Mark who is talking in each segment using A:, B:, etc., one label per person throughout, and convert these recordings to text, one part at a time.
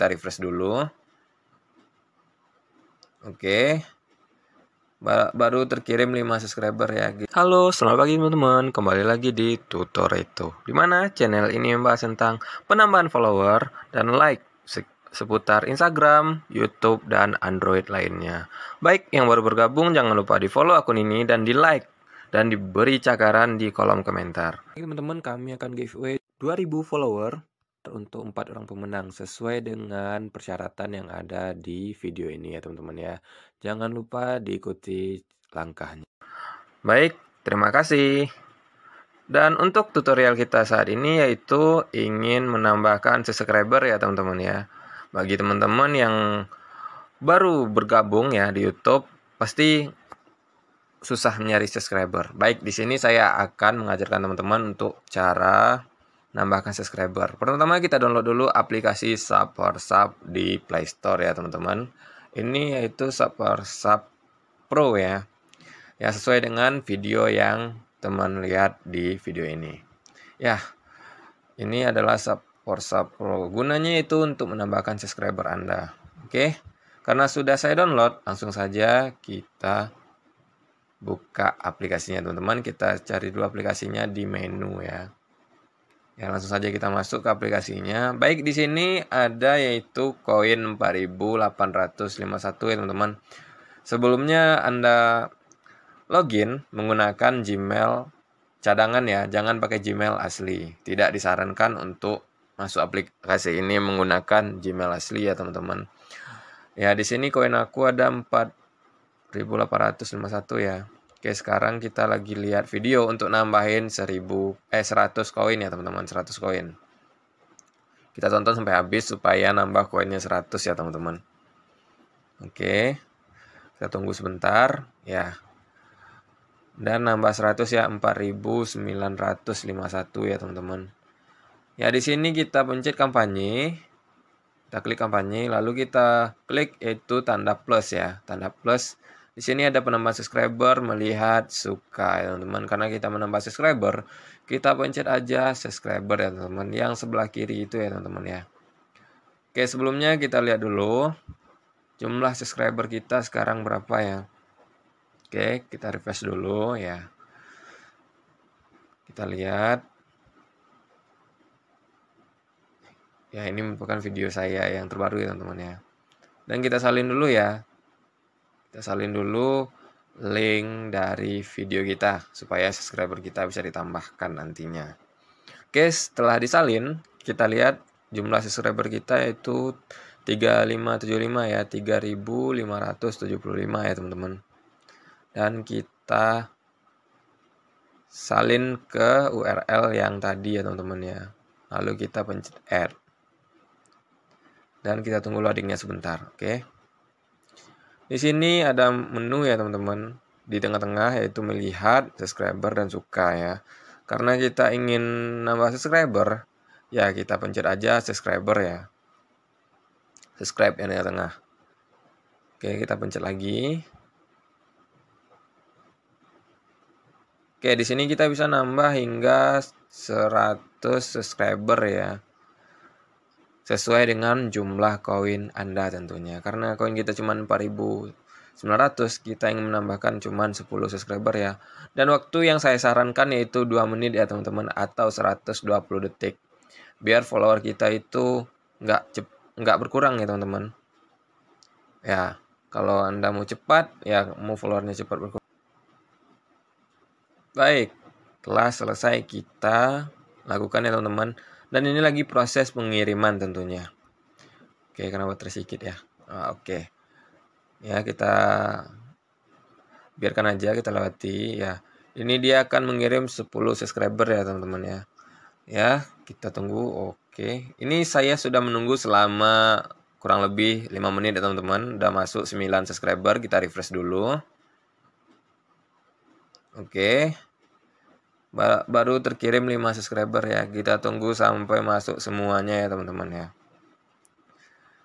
A: Kita refresh dulu. Oke. Baru terkirim 5 subscriber ya. Halo, selamat pagi teman-teman. Kembali lagi di itu di mana channel ini membahas tentang penambahan follower dan like seputar Instagram, YouTube, dan Android lainnya. Baik, yang baru bergabung jangan lupa di follow akun ini dan di like dan diberi cakaran di kolom komentar. Teman-teman, kami akan giveaway 2000 follower untuk empat orang pemenang sesuai dengan persyaratan yang ada di video ini ya teman-teman ya. Jangan lupa diikuti langkahnya. Baik, terima kasih. Dan untuk tutorial kita saat ini yaitu ingin menambahkan subscriber ya teman-teman ya. Bagi teman-teman yang baru bergabung ya di YouTube pasti susah nyari subscriber. Baik, di sini saya akan mengajarkan teman-teman untuk cara nambahkan subscriber. Pertama kita download dulu aplikasi Support Sub di Play Store ya teman-teman. Ini yaitu Support Sub Pro ya. Ya sesuai dengan video yang teman lihat di video ini. Ya, ini adalah Support Sub Pro. Gunanya itu untuk menambahkan subscriber Anda. Oke, karena sudah saya download, langsung saja kita buka aplikasinya teman-teman. Kita cari dulu aplikasinya di menu ya. Ya, langsung saja kita masuk ke aplikasinya. Baik, di sini ada yaitu koin 4851 ya, teman-teman. Sebelumnya Anda login menggunakan Gmail cadangan ya, jangan pakai Gmail asli. Tidak disarankan untuk masuk aplikasi ini menggunakan Gmail asli ya, teman-teman. Ya, di sini koin aku ada 4851 ya. Oke, sekarang kita lagi lihat video untuk nambahin 1000 eh 100 koin ya, teman-teman, 100 koin. Kita tonton sampai habis supaya nambah koinnya 100 ya, teman-teman. Oke. Kita tunggu sebentar ya. Dan nambah 100 ya 4951 ya, teman-teman. Ya, di sini kita pencet kampanye. Kita klik kampanye, lalu kita klik itu tanda plus ya, tanda plus di sini ada penambahan subscriber melihat suka ya teman-teman. Karena kita menambah subscriber, kita pencet aja subscriber ya teman-teman. Yang sebelah kiri itu ya teman-teman ya. Oke sebelumnya kita lihat dulu jumlah subscriber kita sekarang berapa ya. Oke kita refresh dulu ya. Kita lihat. Ya ini merupakan video saya yang terbaru ya teman-teman ya. Dan kita salin dulu ya. Kita salin dulu link dari video kita supaya subscriber kita bisa ditambahkan nantinya. Oke, setelah disalin, kita lihat jumlah subscriber kita itu 3575 ya, 3575 ya teman-teman. Dan kita salin ke URL yang tadi ya teman-teman ya. Lalu kita pencet add. Dan kita tunggu loadingnya sebentar, oke. Okay? Di sini ada menu ya teman-teman. Di tengah-tengah yaitu melihat, subscriber, dan suka ya. Karena kita ingin nambah subscriber, ya kita pencet aja subscriber ya. Subscribe yang di tengah. Oke, kita pencet lagi. Oke, di sini kita bisa nambah hingga 100 subscriber ya sesuai dengan jumlah koin Anda tentunya. Karena koin kita cuma 4900, kita ingin menambahkan cuma 10 subscriber ya. Dan waktu yang saya sarankan yaitu 2 menit ya teman-teman atau 120 detik. Biar follower kita itu nggak nggak berkurang ya teman-teman. Ya, kalau Anda mau cepat ya mau followernya cepat berkurang. Baik, telah selesai kita lakukan ya teman-teman dan ini lagi proses pengiriman tentunya oke kenapa tersikit ya ah, oke ya kita biarkan aja kita lewati ya ini dia akan mengirim 10 subscriber ya teman-teman ya ya kita tunggu oke ini saya sudah menunggu selama kurang lebih 5 menit ya teman-teman udah masuk 9 subscriber kita refresh dulu oke baru terkirim 5 subscriber ya. Kita tunggu sampai masuk semuanya ya teman-teman ya.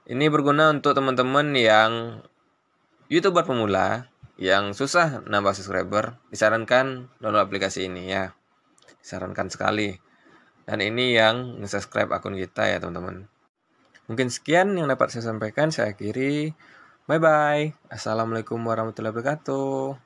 A: Ini berguna untuk teman-teman yang YouTuber pemula yang susah nambah subscriber, disarankan download aplikasi ini ya. Disarankan sekali. Dan ini yang subscribe akun kita ya teman-teman. Mungkin sekian yang dapat saya sampaikan. Saya akhiri. Bye-bye. Assalamualaikum warahmatullahi wabarakatuh.